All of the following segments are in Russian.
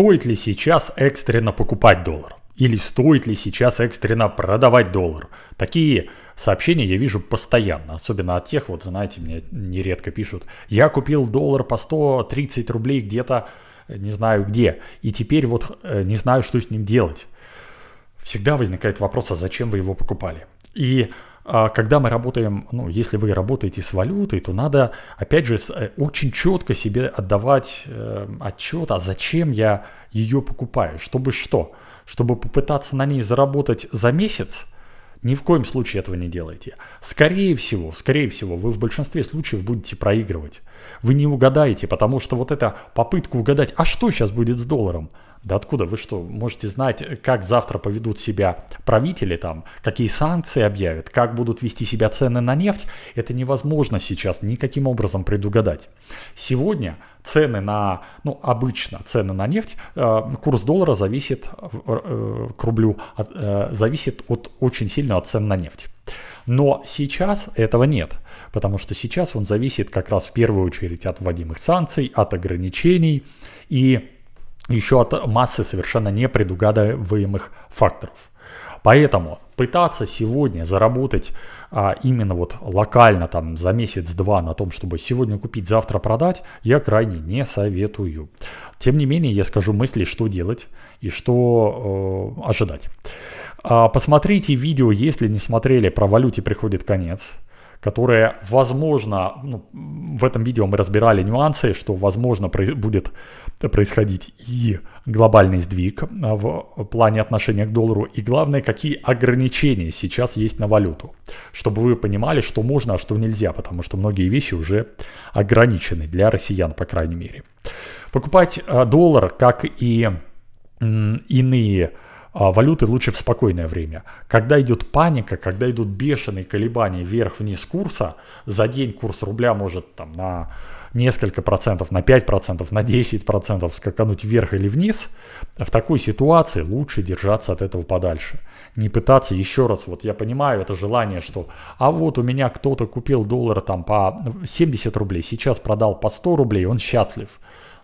стоит ли сейчас экстренно покупать доллар? Или стоит ли сейчас экстренно продавать доллар? Такие сообщения я вижу постоянно, особенно от тех, вот знаете, мне нередко пишут, я купил доллар по 130 рублей где-то, не знаю где, и теперь вот э, не знаю, что с ним делать. Всегда возникает вопрос, а зачем вы его покупали? И а когда мы работаем, ну, если вы работаете с валютой, то надо, опять же, э, очень четко себе отдавать э, отчет, а зачем я ее покупаю, чтобы что? Чтобы попытаться на ней заработать за месяц, ни в коем случае этого не делайте. Скорее всего, скорее всего, вы в большинстве случаев будете проигрывать. Вы не угадаете, потому что вот эта попытка угадать, а что сейчас будет с долларом – да откуда вы что, можете знать, как завтра поведут себя правители там, какие санкции объявят, как будут вести себя цены на нефть, это невозможно сейчас никаким образом предугадать. Сегодня цены на, ну обычно цены на нефть, э, курс доллара зависит э, к рублю, от, э, зависит от, очень сильно от цен на нефть. Но сейчас этого нет, потому что сейчас он зависит как раз в первую очередь от вводимых санкций, от ограничений и еще от массы совершенно непредугадываемых факторов. Поэтому пытаться сегодня заработать а, именно вот локально там за месяц-два на том, чтобы сегодня купить, завтра продать, я крайне не советую. Тем не менее, я скажу мысли, что делать и что э, ожидать. А, посмотрите видео, если не смотрели, про валюте приходит конец которая, возможно, ну, в этом видео мы разбирали нюансы, что, возможно, проис будет происходить и глобальный сдвиг а, в плане отношения к доллару, и главное, какие ограничения сейчас есть на валюту, чтобы вы понимали, что можно, а что нельзя, потому что многие вещи уже ограничены для россиян, по крайней мере. Покупать а, доллар, как и иные а, валюты лучше в спокойное время. Когда идет паника, когда идут бешеные колебания вверх-вниз курса, за день курс рубля может там на несколько процентов, на 5 процентов, на 10 процентов скакануть вверх или вниз, в такой ситуации лучше держаться от этого подальше. Не пытаться еще раз, вот я понимаю это желание, что а вот у меня кто-то купил доллар там по 70 рублей, сейчас продал по 100 рублей, он счастлив.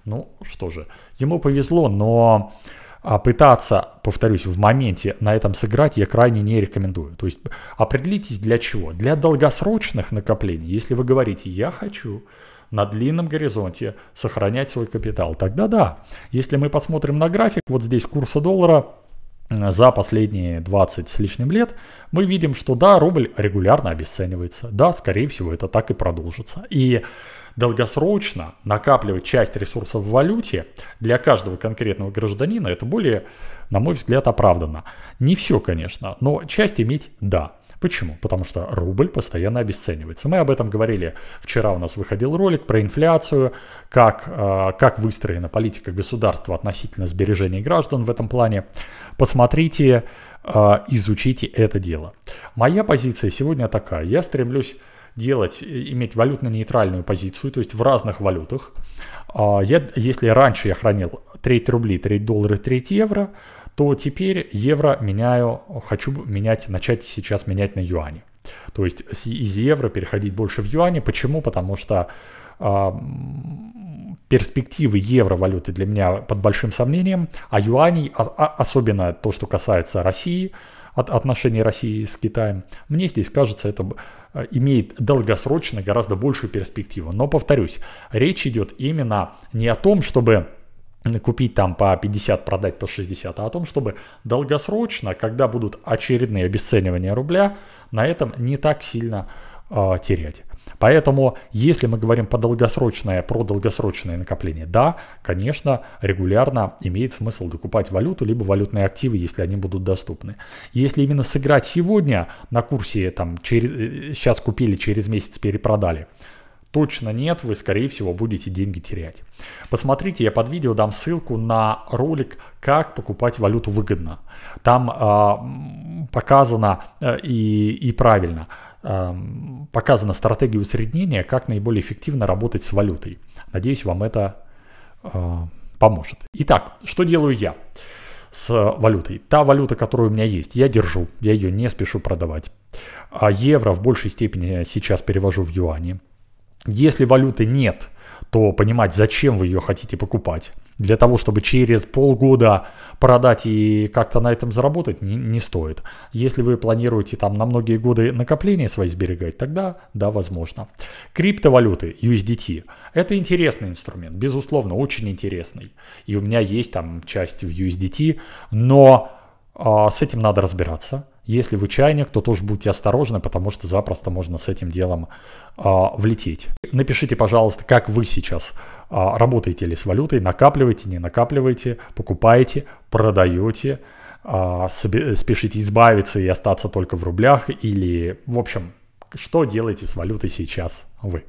Ну что же, ему повезло, но а, пытаться, повторюсь, в моменте на этом сыграть я крайне не рекомендую. То есть определитесь для чего. Для долгосрочных накоплений, если вы говорите «я хочу», на длинном горизонте сохранять свой капитал. Тогда да. Если мы посмотрим на график, вот здесь курса доллара э, за последние 20 с лишним лет, мы видим, что да, рубль регулярно обесценивается. Да, скорее всего, это так и продолжится. И долгосрочно накапливать часть ресурсов в валюте для каждого конкретного гражданина, это более, на мой взгляд, оправдано Не все, конечно, но часть иметь – да. Почему? Потому что рубль постоянно обесценивается. Мы об этом говорили вчера у нас выходил ролик про инфляцию, как, э, как выстроена политика государства относительно сбережений граждан в этом плане. Посмотрите, э, изучите это дело. Моя позиция сегодня такая. Я стремлюсь делать, э, иметь валютно-нейтральную позицию, то есть в разных валютах. А, я, если раньше я хранил треть рублей, треть доллара, треть евро, то теперь евро меняю, хочу менять, начать сейчас менять на юани. То есть из евро переходить больше в юани. Почему? Потому что а, перспективы евро-валюты для меня под большим сомнением, а юаней, а, особенно то, что касается России, от отношений России с Китаем. Мне здесь кажется, это э, имеет долгосрочно гораздо большую перспективу. Но, повторюсь, речь идет именно не о том, чтобы купить там по 50, продать по 60, а о том, чтобы долгосрочно, когда будут очередные обесценивания рубля, на этом не так сильно э, терять. Поэтому, если мы говорим по долгосрочное, про долгосрочное накопление, да, конечно, регулярно имеет смысл докупать валюту, либо валютные активы, если они будут доступны. Если именно сыграть сегодня на курсе, там, через, э, сейчас купили, через месяц перепродали, точно нет, вы, скорее всего, будете деньги терять. Посмотрите, я под видео дам ссылку на ролик «Как покупать валюту выгодно». Там э, показано э, и, и правильно – Эм, показана стратегия усреднения, как наиболее эффективно работать с валютой. Надеюсь, вам это э, поможет. Итак, что делаю я с валютой? Та валюта, которая у меня есть, я держу, я ее не спешу продавать. А евро в большей степени сейчас перевожу в юани. Если валюты нет, то понимать, зачем вы ее хотите покупать. Для того, чтобы через полгода продать и как-то на этом заработать, не, не стоит. Если вы планируете там на многие годы накопления свои сберегать, тогда да, возможно. Криптовалюты, USDT, это интересный инструмент, безусловно, очень интересный. И у меня есть там часть в USDT, но а, с этим надо разбираться если вы чайник, то тоже будьте осторожны, потому что запросто можно с этим делом а, влететь. Напишите, пожалуйста, как вы сейчас а, работаете ли с валютой, накапливаете, не накапливаете, покупаете, продаете, а, спешите избавиться и остаться только в рублях или, в общем, что делаете с валютой сейчас вы.